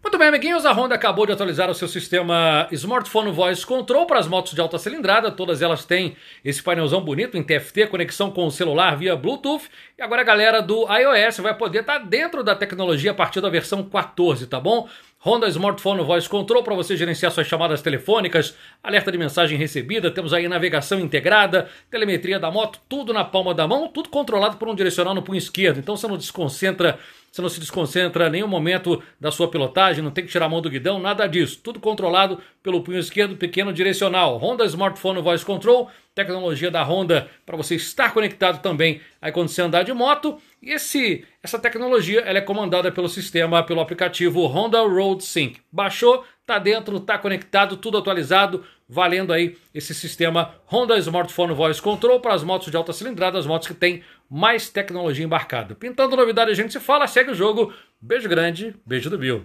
Muito bem, amiguinhos, a Honda acabou de atualizar o seu sistema Smartphone Voice Control para as motos de alta cilindrada. Todas elas têm esse painelzão bonito em TFT, conexão com o celular via Bluetooth. E agora a galera do iOS vai poder estar tá dentro da tecnologia a partir da versão 14, tá bom? Honda Smartphone Voice Control para você gerenciar suas chamadas telefônicas, alerta de mensagem recebida, temos aí navegação integrada, telemetria da moto, tudo na palma da mão, tudo controlado por um direcional no punho esquerdo. Então você não desconcentra você não se desconcentra em nenhum momento da sua pilotagem, não tem que tirar a mão do guidão, nada disso. Tudo controlado pelo punho esquerdo pequeno direcional. Honda Smartphone Voice Control, tecnologia da Honda para você estar conectado também aí quando você andar de moto. E esse, essa tecnologia ela é comandada pelo sistema, pelo aplicativo Honda Road Sync baixou, tá dentro, tá conectado, tudo atualizado, valendo aí esse sistema Honda Smartphone Voice Control para as motos de alta cilindrada, as motos que têm mais tecnologia embarcada. Pintando novidade, a gente se fala, segue o jogo. Beijo grande, beijo do Bill.